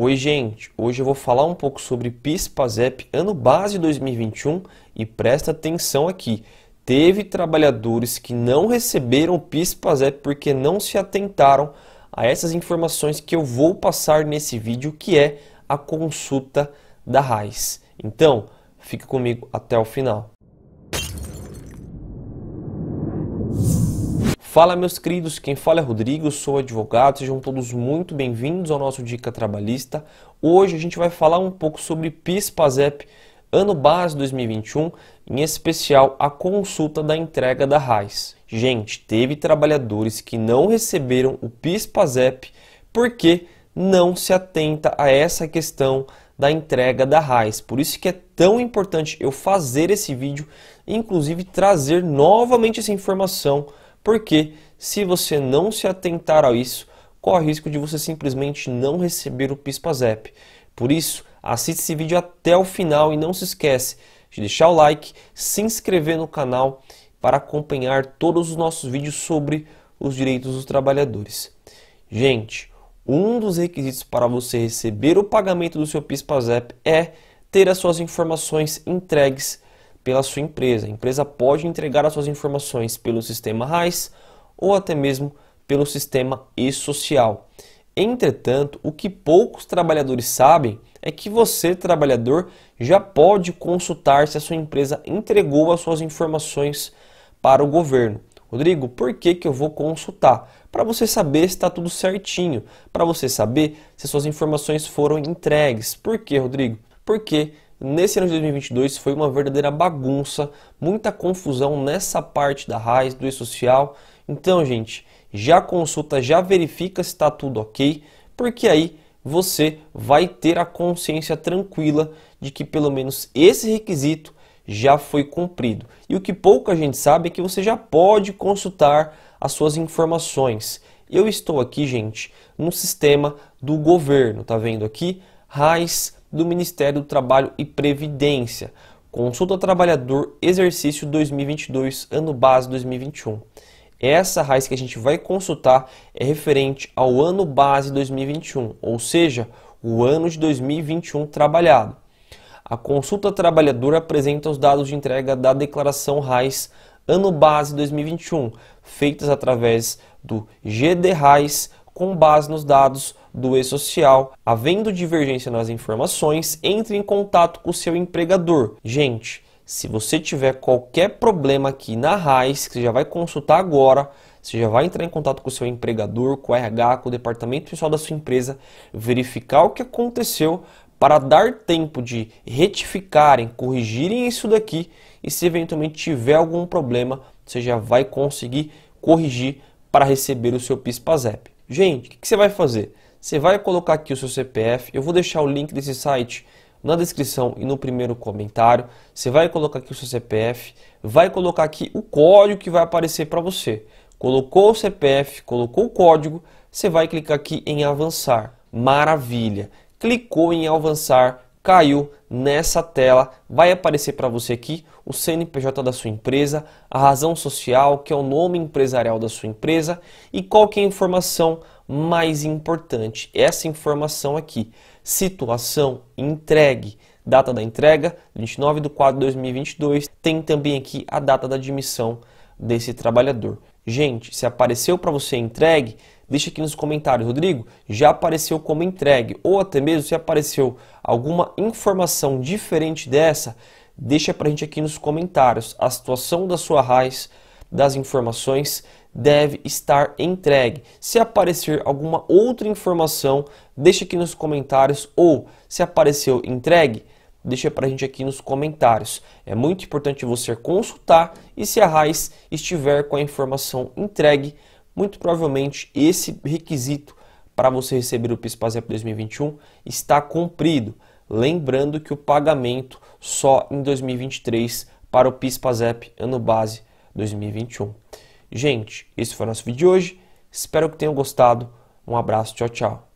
Oi, gente! Hoje eu vou falar um pouco sobre PIS-PASEP ano base 2021 e presta atenção aqui. Teve trabalhadores que não receberam o PIS-PASEP porque não se atentaram a essas informações que eu vou passar nesse vídeo, que é a consulta da RAIS. Então, fique comigo até o final. Fala, meus queridos, quem fala é Rodrigo, sou advogado, sejam todos muito bem-vindos ao nosso Dica Trabalhista. Hoje a gente vai falar um pouco sobre PIS-PASEP, ano base 2021, em especial a consulta da entrega da RAIS. Gente, teve trabalhadores que não receberam o PIS-PASEP porque não se atenta a essa questão da entrega da RAIS. Por isso que é tão importante eu fazer esse vídeo, inclusive trazer novamente essa informação porque se você não se atentar a isso, corre o risco de você simplesmente não receber o PISPAZEP. Por isso, assista esse vídeo até o final e não se esquece de deixar o like, se inscrever no canal para acompanhar todos os nossos vídeos sobre os direitos dos trabalhadores. Gente, um dos requisitos para você receber o pagamento do seu PIS/PASEP é ter as suas informações entregues pela sua empresa. A empresa pode entregar as suas informações pelo sistema RAIS ou até mesmo pelo sistema e-social. Entretanto, o que poucos trabalhadores sabem é que você, trabalhador, já pode consultar se a sua empresa entregou as suas informações para o governo. Rodrigo, por que, que eu vou consultar? Para você saber se está tudo certinho, para você saber se suas informações foram entregues. Por que, Rodrigo? Porque Nesse ano de 2022 foi uma verdadeira bagunça, muita confusão nessa parte da raiz do E-Social. Então, gente, já consulta, já verifica se está tudo ok, porque aí você vai ter a consciência tranquila de que pelo menos esse requisito já foi cumprido. E o que pouca gente sabe é que você já pode consultar as suas informações. Eu estou aqui, gente, no sistema do governo, tá vendo aqui? RAIS do Ministério do Trabalho e Previdência. Consulta Trabalhador, exercício 2022, ano base 2021. Essa Rais que a gente vai consultar é referente ao ano base 2021, ou seja, o ano de 2021 trabalhado. A consulta trabalhadora apresenta os dados de entrega da declaração RAIS ano base 2021, feitas através do GD RAIS com base nos dados do E-Social. Havendo divergência nas informações, entre em contato com o seu empregador. Gente, se você tiver qualquer problema aqui na RAIS, que você já vai consultar agora, você já vai entrar em contato com o seu empregador, com o RH, com o departamento pessoal da sua empresa, verificar o que aconteceu para dar tempo de retificarem, corrigirem isso daqui e se eventualmente tiver algum problema, você já vai conseguir corrigir para receber o seu PIS-PASEP. Gente, o que você vai fazer? Você vai colocar aqui o seu CPF, eu vou deixar o link desse site na descrição e no primeiro comentário. Você vai colocar aqui o seu CPF, vai colocar aqui o código que vai aparecer para você. Colocou o CPF, colocou o código, você vai clicar aqui em avançar. Maravilha! Clicou em avançar, caiu nessa tela, vai aparecer para você aqui o CNPJ da sua empresa, a razão social, que é o nome empresarial da sua empresa e qual que é a informação mais importante. Essa informação aqui, situação entregue, data da entrega, 29 de 4 de 2022, tem também aqui a data da admissão desse trabalhador. Gente, se apareceu para você entregue, deixa aqui nos comentários, Rodrigo, já apareceu como entregue, ou até mesmo se apareceu alguma informação diferente dessa, deixa para a gente aqui nos comentários. A situação da sua raiz, das informações, deve estar entregue. Se aparecer alguma outra informação, deixa aqui nos comentários, ou se apareceu entregue, deixa para a gente aqui nos comentários. É muito importante você consultar e se a RAIS estiver com a informação entregue, muito provavelmente esse requisito para você receber o PIS/PASEP 2021 está cumprido. Lembrando que o pagamento só em 2023 para o PIS/PASEP ano base 2021. Gente, esse foi o nosso vídeo de hoje. Espero que tenham gostado. Um abraço, tchau, tchau.